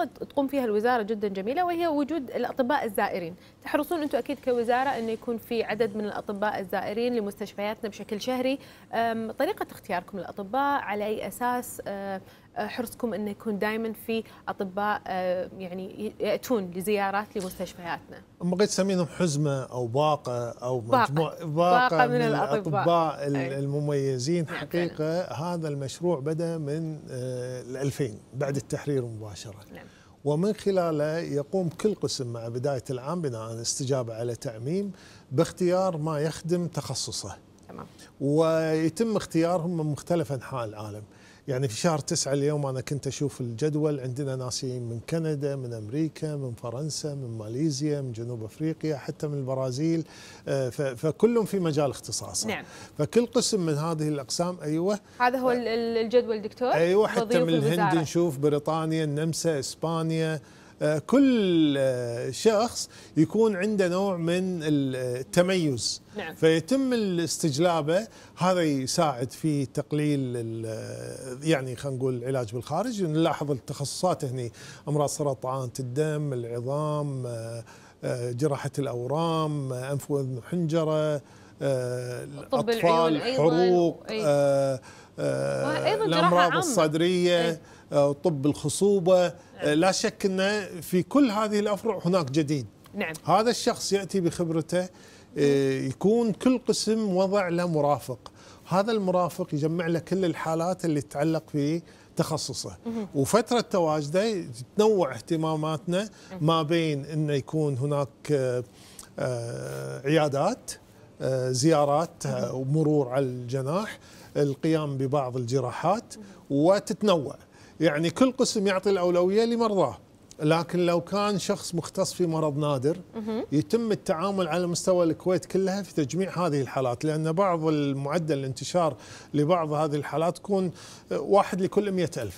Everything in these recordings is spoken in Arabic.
خطوه تقوم فيها الوزاره جدا جميله وهي وجود الاطباء الزائرين، تحرصون انتم اكيد كوزاره انه يكون في عدد من الاطباء الزائرين لمستشفياتنا بشكل شهري، طريقه اختياركم للاطباء على اي اساس آه، حرصكم انه يكون دائما في اطباء آه، يعني ياتون لزيارات لمستشفياتنا. ما قد تسمينهم حزمه او باقه او مجموعه باقه, باقة من, من الاطباء, أي. المميزين حقيقه نعم. هذا المشروع بدا من آه، ال 2000 بعد التحرير مباشره. نعم. ومن خلاله يقوم كل قسم مع بدايه العام بناء استجابه على تعميم باختيار ما يخدم تخصصه. تمام. ويتم اختيارهم من مختلف انحاء العالم. يعني في شهر تسعة اليوم أنا كنت أشوف الجدول عندنا ناسيين من كندا من أمريكا من فرنسا من ماليزيا من جنوب أفريقيا حتى من البرازيل آه، فكلهم في مجال اختصاصه نعم. فكل قسم من هذه الأقسام أيوة هذا هو الجدول دكتور أيوة حتى من الهند نشوف بريطانيا النمسا إسبانيا آه، كل آه، شخص يكون عنده نوع من التميز نعم. فيتم استجلابه هذا يساعد في تقليل آه، يعني خلينا نقول العلاج بالخارج نلاحظ التخصصات هنا امراض سرطان الدم العظام جراحه الاورام انف واذن وحنجره الاطفال حروق أيضاً. أيضاً الامراض الصدريه أيضاً. آه، طب الخصوبة آه، لا شك أن في كل هذه الأفرع هناك جديد نعم. هذا الشخص يأتي بخبرته آه، يكون كل قسم وضع له مرافق هذا المرافق يجمع له كل الحالات اللي تتعلق في تخصصه وفترة تواجده تتنوع اهتماماتنا ما بين أنه يكون هناك عيادات زيارات ومرور على الجناح القيام ببعض الجراحات وتتنوع يعني كل قسم يعطي الأولوية لمرضاه لكن لو كان شخص مختص في مرض نادر يتم التعامل على مستوى الكويت كلها في تجميع هذه الحالات لأن بعض المعدل الانتشار لبعض هذه الحالات تكون واحد لكل مئة ألف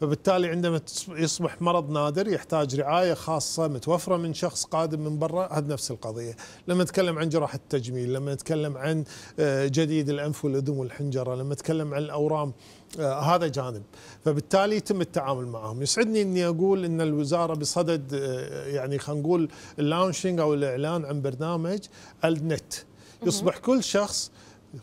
فبالتالي عندما يصبح مرض نادر يحتاج رعايه خاصه متوفره من شخص قادم من برا هذه نفس القضيه، لما نتكلم عن جراحه التجميل، لما نتكلم عن آه، جديد الانف والاذن والحنجره، لما نتكلم عن الاورام آه، هذا جانب، فبالتالي يتم التعامل معهم، يسعدني اني اقول ان الوزاره بصدد آه، يعني خلينا نقول اللانشنج او الاعلان عن برنامج النت، e يصبح كل شخص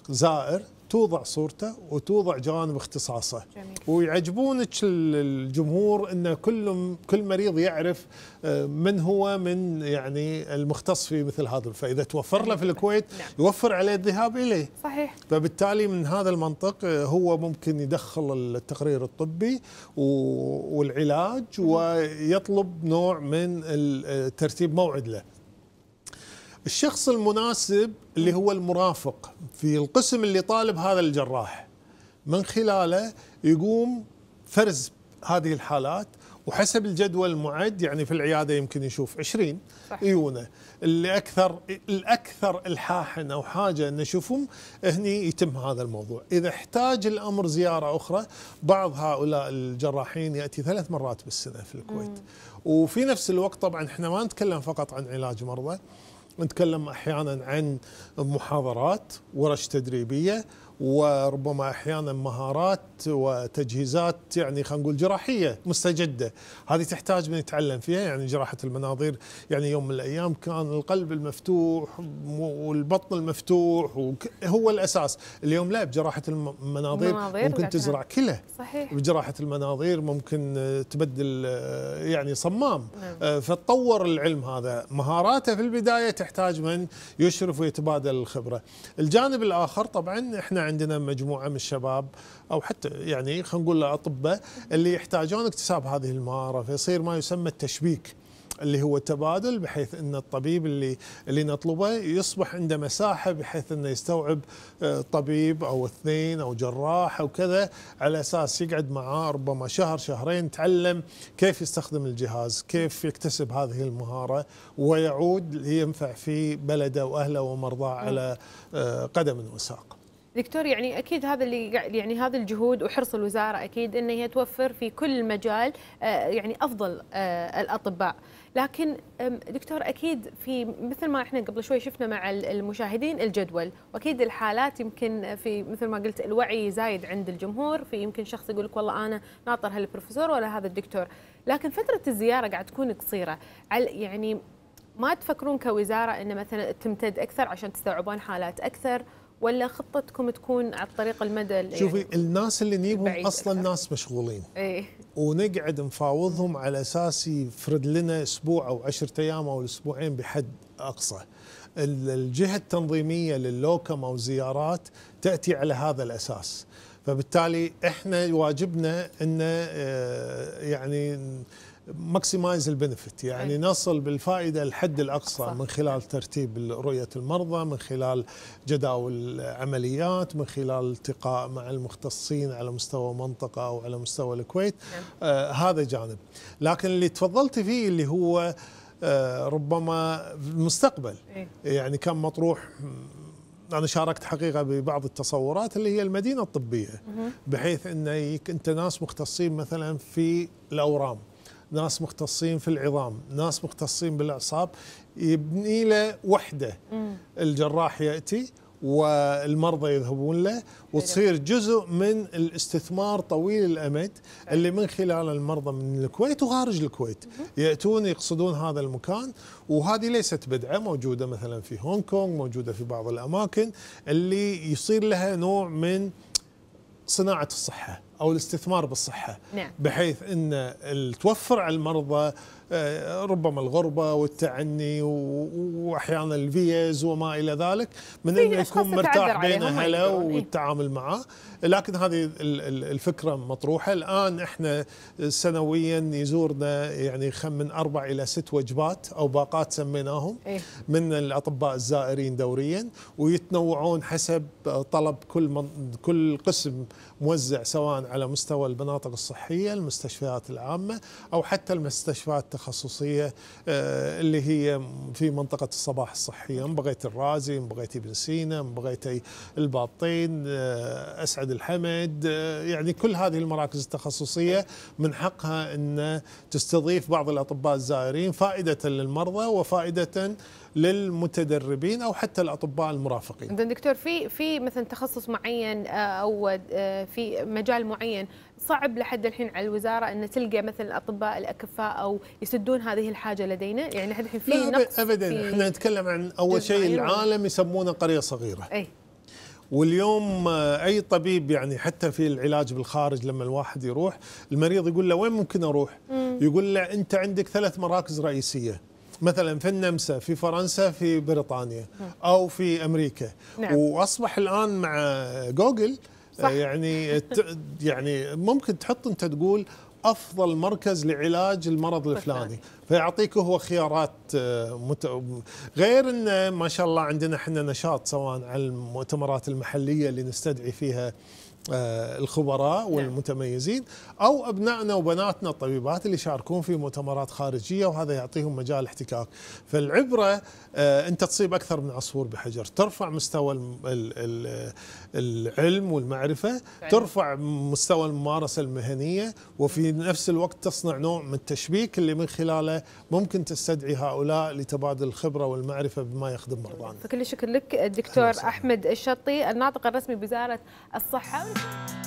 زائر توضع صورته وتوضع جوانب اختصاصه جميل. ويعجبونك الجمهور ان كل كل مريض يعرف آه، من هو من يعني المختص في مثل هذا فاذا توفر له في الكويت نعم. يوفر عليه الذهاب اليه صحيح فبالتالي من هذا المنطق آه، هو ممكن يدخل التقرير الطبي والعلاج ويطلب نوع من آه، ترتيب موعد له الشخص المناسب اللي هو المرافق في القسم اللي طالب هذا الجراح من خلاله يقوم فرز هذه الحالات وحسب الجدول المعد يعني في العياده يمكن يشوف 20 عيونه اللي اكثر الاكثر الحاحا او حاجه انه يشوفهم هني يتم هذا الموضوع، اذا احتاج الامر زياره اخرى بعض هؤلاء الجراحين ياتي ثلاث مرات بالسنه في الكويت. مم. وفي نفس الوقت طبعا احنا ما نتكلم فقط عن علاج مرضى، نتكلم احيانا عن محاضرات ورش تدريبيه وربما احيانا مهارات وتجهيزات يعني خلينا نقول جراحيه مستجده، هذه تحتاج من يتعلم فيها يعني جراحه المناظير يعني يوم من الايام كان القلب المفتوح والبطن المفتوح هو الاساس، اليوم لا بجراحه المناظير ممكن تزرع كلى صحيح بجراحه المناظير ممكن آه، تبدل آه، يعني صمام نعم. آه، فتطور العلم هذا، مهاراته في البدايه تحتاج من يشرف ويتبادل الخبره. الجانب الاخر طبعا احنا عندنا مجموعه من الشباب او حتى يعني خلينا نقول الاطباء اللي يحتاجون اكتساب هذه المهاره فيصير ما يسمى التشبيك اللي هو تبادل بحيث ان الطبيب اللي اللي نطلبه يصبح عنده مساحه بحيث انه يستوعب آه، طبيب او اثنين او جراح او كذا على اساس يقعد معاه ربما شهر شهرين تعلم كيف يستخدم الجهاز، كيف يكتسب هذه المهاره ويعود لينفع في بلده واهله ومرضاه على آه، قدم وساق. دكتور يعني اكيد هذا اللي يعني هذا الجهود وحرص الوزاره اكيد ان هي توفر في كل مجال آه، يعني افضل آه، الاطباء لكن دكتور اكيد في مثل ما احنا قبل شوي شفنا مع المشاهدين الجدول واكيد الحالات يمكن في مثل ما قلت الوعي زايد عند الجمهور في يمكن شخص يقول لك والله انا ناطر هالبروفيسور ولا هذا الدكتور لكن فتره الزياره قاعد تكون قصيره يعني ما تفكرون كوزاره ان مثلا تمتد اكثر عشان تستوعبون حالات اكثر ولا خطتكم تكون على الطريق المدى شوفي يعني الناس اللي نجيبهم اصلا أكثر. ناس مشغولين ايه ونقعد نفاوضهم على اساس يفرد لنا اسبوع او 10 ايام او اسبوعين بحد اقصى الجهه التنظيميه لللوكم او زيارات تاتي على هذا الاساس فبالتالي احنا واجبنا ان آه، يعني ماكسمايز البنفيت يعني نصل بالفائده الحد الاقصى صح. من خلال ترتيب رؤيه المرضى من خلال جداول العمليات من خلال التقاء مع المختصين على مستوى منطقه او على مستوى الكويت نعم. آه هذا جانب لكن اللي تفضلتي فيه اللي هو آه ربما المستقبل إيه. يعني كان مطروح انا شاركت حقيقه ببعض التصورات اللي هي المدينه الطبيه بحيث ان انت ناس مختصين مثلا في الاورام ناس مختصين في العظام ناس مختصين بالاعصاب يبني له وحده الجراح ياتي والمرضى يذهبون له وتصير جزء من الاستثمار طويل الامد اللي من خلال المرضى من الكويت وخارج الكويت ياتون يقصدون هذا المكان وهذه ليست بدعه موجوده مثلا في هونغ كونغ موجوده في بعض الاماكن اللي يصير لها نوع من صناعه الصحه او الاستثمار بالصحه نعم. بحيث ان توفر على المرضى آه، ربما الغربه والتعني واحيانا الفيز وما الى ذلك من انه يكون مرتاح بين اهله والتعامل معه لكن هذه الفكره مطروحه الان احنا سنويا يزورنا يعني خم من اربع الى ست وجبات او باقات سميناهم إيه. من الاطباء الزائرين دوريا ويتنوعون حسب طلب كل من كل قسم موزع سواء على مستوى المناطق الصحية المستشفيات العامة أو حتى المستشفيات التخصصية آه، اللي هي في منطقة الصباح الصحية إن بغيت الرازي إن بغيت ابن سينا إن بغيت الباطين آه، أسعد الحمد آه، يعني كل هذه المراكز التخصصية من حقها أن تستضيف بعض الأطباء الزائرين فائدة للمرضى وفائدة للمتدربين او حتى الاطباء المرافقين. اذا دكتور في في مثلا تخصص معين آه، او آه، في مجال معين صعب لحد الحين على الوزاره ان تلقى مثلا الاطباء الاكفاء او يسدون هذه الحاجه لدينا يعني لحد الحين في نقص ابدا احنا نتكلم عن اول شيء العالم يسمونه قريه صغيره. اي واليوم آه، اي طبيب يعني حتى في العلاج بالخارج لما الواحد يروح المريض يقول له وين ممكن اروح؟ يقول له انت عندك ثلاث مراكز رئيسيه مثلا في النمسا في فرنسا في بريطانيا نعم. او في امريكا نعم. واصبح الان مع جوجل صح. يعني يعني ممكن تحط انت تقول افضل مركز لعلاج المرض طيب. الفلاني فيعطيك هو خيارات آه، مت... غير ان ما شاء الله عندنا احنا نشاط سواء على المؤتمرات المحليه اللي نستدعي فيها آه، الخبراء نعم. والمتميزين او ابنائنا وبناتنا الطبيبات اللي يشاركون في مؤتمرات خارجيه وهذا يعطيهم مجال احتكاك، فالعبره آه، انت تصيب اكثر من عصفور بحجر، ترفع مستوى العلم والمعرفه، ترفع مستوى الممارسه المهنيه وفي نفس الوقت تصنع نوع من التشبيك اللي من خلاله ممكن تستدعي هؤلاء لتبادل الخبره والمعرفه بما يخدم مرضانا. فكل شكر لك دكتور احمد الشطي الناطق الرسمي بوزاره الصحه Woo!